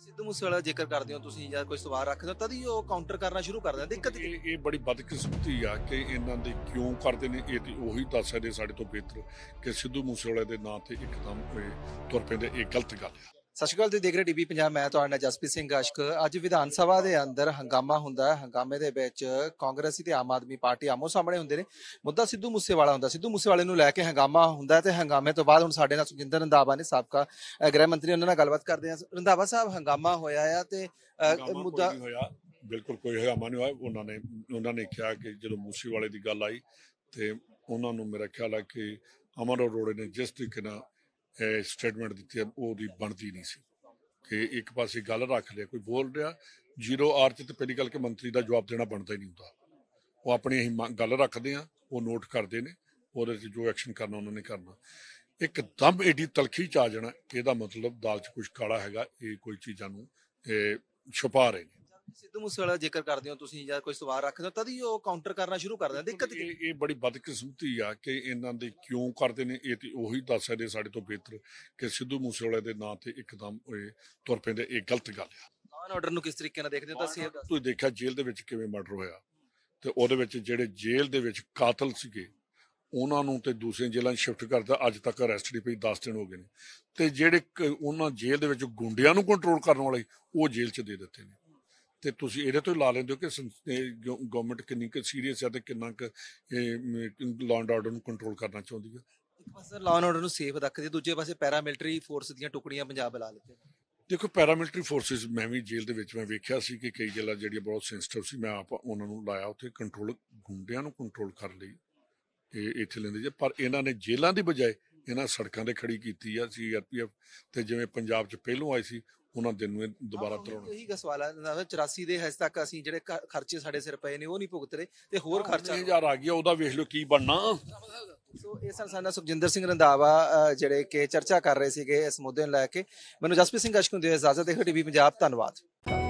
ਸਿੱਧੂ ਵਾਲਾ ਜੇਕਰ ਕਰਦੇ ਹੋ ਤੁਸੀਂ ਜਾਂ ਕੋਈ ਸਵਾਲ ਰੱਖਦੇ ਹੋ ਤਦੀ ਉਹ ਕਾਊਂਟਰ ਕਰਨਾ ਸ਼ੁਰੂ ਕਰ ਦਿੰਦੇ ਦਿੱਕਤ ਇਹ ਇਹ ਬੜੀ ਬਦਕਿਸਮਤੀ ਆ ਕਿ ਇਹਨਾਂ ਦੇ ਕਿਉਂ ਕਰਦੇ ਨੇ ਇਹ ਤੇ ਉਹੀ ਦੱਸ ਸਕਦੇ ਸਾਡੇ ਤੋਂ ਬਿਹਤਰ ਕਿ ਸਿੱਧੂ ਮੂਸੇਵਾਲੇ ਦੇ ਨਾਂ ਤੇ ਇੱਕਦਮ ਤੁਰ ਪੈਂਦੇ ਇਹ ਗਲਤ ਗੱਲ ਆ ਸਤਿ ਸ਼੍ਰੀ ਅਕਾਲ ਤੁਸੀਂ ਦੇਖ ਰਹੇ ਟੀਵੀ ਪੰਜਾਬ ਮੈਂ ਤੁਹਾਡਾ ਜਸਪੀ ਸਿੰਘ ਅਸ਼ਕ ਅੱਜ ਵਿਧਾਨ ਸਭਾ ਦੇ ਅੰਦਰ ਹੰਗਾਮਾ ਹੁੰਦਾ ਹੈ ਹੰਗਾਮੇ ਦੇ ਵਿੱਚ ਕਾਂਗਰਸੀ ਤੇ ਆਮ ਆਦਮੀ ਪਾਰਟੀ ਆਮੋ ਸਾਹਮਣੇ ਹੁੰਦੇ ਨੇ ਮੁੱਦਾ ਸਿੱਧੂ ਮੂਸੇਵਾਲਾ ਹੁੰਦਾ ਸਿੱਧੂ ਮੂਸੇਵਾਲੇ ਨੂੰ ਲੈ ਕੇ ਹੰਗਾਮਾ ਹੁੰਦਾ ਤੇ ਹੰਗਾਮੇ ਤੋਂ ਬਾਅਦ ਹੁਣ ਸਾਡੇ ਨਾਲ ਸੁਖਿੰਦਰ ਰੰਧਾਵਾ ਨੇ ਸਾਬਕਾ ਗ੍ਰਹਿ ਮੰਤਰੀ ਉਹਨਾਂ ਨਾਲ ਗੱਲਬਾਤ ਕਰਦੇ ਆ ਰੰਧਾਵਾ ਸਾਹਿਬ ਹੰਗਾਮਾ ਹੋਇਆ ਆ ਤੇ ਮੁੱਦਾ ਬਿਲਕੁਲ ਕੋਈ ਹੰਗਾਮਾ ਨਹੀਂ ਹੋਇਆ ਉਹਨਾਂ ਨੇ ਉਹਨਾਂ ਨੇ ਕਿਹਾ ਕਿ ਜਦੋਂ ਮੂਸੇਵਾਲੇ ਦੀ ਗੱਲ ਆਈ ਤੇ ਉਹਨਾਂ ਨੂੰ ਮੇਰਾ ਖਿਆਲ ਆ ਕਿ ਅਮਰ ਅਰੋੜੇ ਨੇ ਜਿਸ ਤਰੀਕੇ ਨਾਲ ਸਟੇਟਮੈਂਟ ਦਿੱਤੀ ਆ ਉਹਦੀ ਬਣਦੀ ਨਹੀਂ ਸੀ ਕਿ ਇੱਕ ਪਾਸੇ ਗੱਲ ਰੱਖ ਲਿਆ ਕੋਈ ਬੋਲ ਰਿਹਾ ਜ਼ੀਰੋ ਆਰ ਚ ਤੇ ਪਹਿਲੀ ਗੱਲ ਕਿ ਮੰਤਰੀ ਦਾ ਜਵਾਬ ਦੇਣਾ ਬਣਦਾ ਹੀ ਨਹੀਂ ਹੁੰਦਾ ਉਹ ਆਪਣੀ ਅਸੀਂ ਗੱਲ ਰੱਖਦੇ ਆ ਉਹ ਨੋਟ ਕਰਦੇ ਨੇ ਉਹਦੇ ਤੇ ਜੋ ਐਕਸ਼ਨ ਕਰਨਾ ਉਹਨਾਂ ਨੇ ਕਰਨਾ ਇੱਕ ਦਮ ਏਡੀ ਤਲਖੀ ਚ ਆ ਜਾਣਾ ਇਹਦਾ ਮਤਲਬ ਦਾਲ ਚ ਕੁਝ ਕਾਲਾ ਹੈਗਾ ਇਹ ਕੋਈ ਚੀਜ਼ਾਂ ਨੂੰ ਛੁਪਾ ਰਹੇ ਨੇ ਸਿੱਧੂ ਵਾਲਾ ਜੇਕਰ ਕਰਦੇ ਹੋ ਤੁਸੀਂ ਜਾਂ ਕੋਈ ਸਵਾਲ ਰੱਖਦੇ ਹੋ ਤਦ ਹੀ ਉਹ ਕਾਊਂਟਰ ਕਰਨਾ ਸ਼ੁਰੂ ਕਰ ਦਿੰਦੇ ਦਿੱਕਤ ਇਹ ਇਹ ਬੜੀ ਬਦਕਿਸਮਤੀ ਆ ਕਿ ਇਹਨਾਂ ਦੇ ਕਿਉਂ ਕਰਦੇ ਨੇ ਇਹ ਤੇ ਉਹੀ ਦੱਸ ਸਕਦੇ ਸਾਡੇ ਤੋਂ ਬਿਹਤਰ ਕਿ ਸਿੱਧੂ ਮੂਸੇਵਾਲੇ ਦੇ ਨਾਂ ਤੇ ਇੱਕਦਮ ਇਹ ਤੁਰ ਪੈਂਦੇ ਇਹ ਗਲਤ ਗੱਲ ਆ ਲਾਅ ਆਰਡਰ ਨੂੰ ਕਿਸ ਤਰੀਕੇ ਨਾਲ ਦੇਖਦੇ ਹੋ ਤਾਂ ਸੇਵ ਤੁਸੀਂ ਦੇਖਿਆ ਜੇਲ੍ਹ ਦੇ ਵਿੱਚ ਕਿਵੇਂ ਮਰਡਰ ਹੋਇਆ ਤੇ ਉਹਦੇ ਵਿੱਚ ਜਿਹੜੇ ਜੇਲ੍ਹ ਦੇ ਵਿੱਚ ਕਾਤਲ ਸੀਗੇ ਉਹਨਾਂ ਨੂੰ ਤੇ ਦੂਸਰੇ ਜ਼ਿਲ੍ਹਿਆਂ ਸ਼ਿਫਟ ਕਰਦਾ ਅੱਜ ਤੱਕ ਅਰੈਸਟ ਨਹੀਂ ਪਈ 10 ਦਿਨ ਹੋ ਗਏ ਨੇ ਤੇ ਜਿਹੜੇ ਉਹਨਾਂ ਜੇਲ੍ਹ ਦੇ ਵਿੱਚ ਗੁੰਡਿਆਂ ਨੂੰ ਕੰਟਰੋਲ ਕਰਨ ਵਾਲੇ ਉਹ ਜੇਲ੍ਹ 'ਚ ਦੇ ਦਿੱਤੇ ਨੇ ਤੇ ਤੁਸੀਂ ਇਹਦੇ ਤੋਂ ਲਾ ਲੈਂਦੇ ਹੋ ਕਿ ਗਵਰਨਮੈਂਟ ਕਿੰਨੀ ਕੁ ਸੀਰੀਅਸ ਹੈ ਤੇ ਕਿੰਨਾ ਕੁ ਲਾਅ ਆਰਡਰ ਨੂੰ ਕੰਟਰੋਲ ਕਰਨਾ ਚਾਹੁੰਦੀ ਹੈ ਇੱਕ ਪਾਸੇ ਲਾਅ ਆਰਡਰ ਨੂੰ ਸੇਫ ਰੱਖਦੇ ਦੂਜੇ ਪਾਸੇ ਪੈਰਾਮਿਲਟਰੀ ਫੋਰਸ ਦੀਆਂ ਟੁਕੜੀਆਂ ਪੰਜਾਬ ਲਾ ਲੈਂਦੇ ਦੇਖੋ ਪੈਰਾਮਿਲਟਰੀ ਫੋਰਸਸ ਮੈਂ ਵੀ ਜੇਲ੍ਹ ਦੇ ਵਿੱਚ ਮੈਂ ਵੇਖਿਆ ਸੀ ਕਿ ਕਈ ਜਗ੍ਹਾ ਜਿਹੜੀਆਂ ਬਹੁਤ ਸੈਂਸਿਟਿਵ ਸੀ ਮੈਂ ਆਪ ਉਹਨਾਂ ਨੂੰ ਲਾਇਆ ਉੱਥੇ ਕੰਟਰੋਲ ਗੁੰਡਿਆਂ ਨੂੰ ਕੰਟਰੋਲ ਕਰ ਲਈ ਇਹ ਇੱਥੇ ਲੈਂਦੇ ਜੇ ਪਰ ਇਹਨਾਂ ਨੇ ਜੇਲ੍ਹਾਂ ਦੀ ਬਜਾਏ ਇਹਨਾਂ ਸੜਕਾਂ ਤੇ ਖੜੀ ਕੀਤੀ ਆ ਸੀ ਆਰਪੀਐਫ ਤੇ ਜਿਵੇਂ ਪੰਜਾਬ 'ਚ ਪਹਿਲੋਂ ਆਈ ਸੀ ਉਹਨਾਂ ਦਿਨ ਨੂੰ ਦੁਬਾਰਾ ਤਰੋਣਾ ਇਹੀ ਗਾ ਸਵਾਲ ਹੈ 84 ਦੇ ਹਜ ਤੱਕ ਅਸੀਂ ਜਿਹੜੇ ਖਰਚੇ ਸਾਡੇ ਸਿਰ ਪਏ ਨੇ ਉਹ ਨਹੀਂ ਭੁਗਤ ਰਹੇ ਤੇ ਹੋਰ ਖਰਚਾ 1000 ਆ ਗਿਆ ਉਹਦਾ ਵੇਖ ਲਓ ਕੀ ਬਣਨਾ ਸੋ ਇਹ ਸਾਲ ਸਾਡਾ ਸੁਖਜਿੰਦਰ ਸਿੰਘ ਰੰਦਾਵਾ ਜਿਹੜੇ ਕਿ ਚਰਚਾ ਕਰ ਰਹੇ ਸੀਗੇ ਇਸ ਮੁੱਦੇ ਨੂੰ ਲੈ ਕੇ ਮੈਨੂੰ ਜਸਪ੍ਰੀਤ ਸਿੰਘ ਅਸ਼ਕੁੰਦੇ ਇਜਾਜ਼ਤ ਹੈ ਟੀਵੀ ਪੰਜਾਬ ਧੰਨਵਾਦ